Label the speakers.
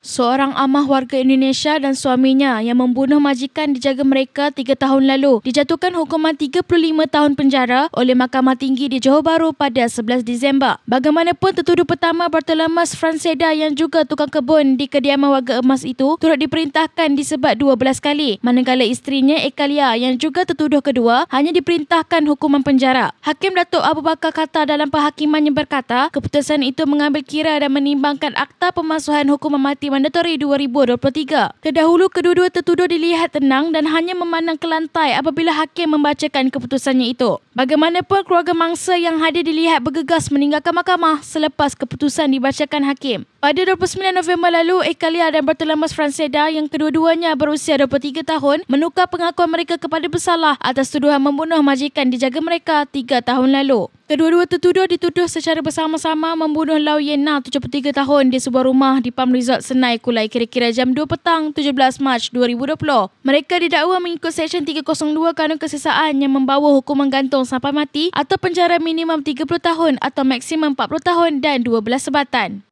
Speaker 1: Seorang amah warga Indonesia dan suaminya yang membunuh majikan dijaga mereka 3 tahun lalu dijatuhkan hukuman 35 tahun penjara oleh Mahkamah Tinggi di Johor Bahru pada 11 Disember. Bagaimanapun tertuduh pertama Bartolomas Franceda yang juga tukang kebun di kediaman warga emas itu turut diperintahkan disebat 12 kali. Manakala isterinya Ekalia yang juga tertuduh kedua hanya diperintahkan hukuman penjara. Hakim Datuk Abu Bakar kata dalam perhakimannya berkata keputusan itu mengambil kira dan menimbangkan akta pemasuhan hukuman mati Mandatory 2023. Terdahulu, kedua-dua tertuduh dilihat tenang dan hanya memandang ke lantai apabila hakim membacakan keputusannya itu. Bagaimanapun, keluarga mangsa yang hadir dilihat bergegas meninggalkan mahkamah selepas keputusan dibacakan hakim. Pada 29 November lalu, Ekalia dan Bertelamas Franseda yang kedua-duanya berusia 23 tahun menukar pengakuan mereka kepada bersalah atas tuduhan membunuh majikan dijaga mereka 3 tahun lalu. Kedua-dua tertuduh dituduh secara bersama-sama membunuh Lau Yena 73 tahun di sebuah rumah di Palm Resort Senai Kulai kira-kira jam 2 petang 17 Mac 2020. Mereka didakwa mengikut Seksyen 302 Kanun Kesesaan yang membawa hukuman gantung sampai mati atau penjara minimum 30 tahun atau maksimum 40 tahun dan 12 sebatan.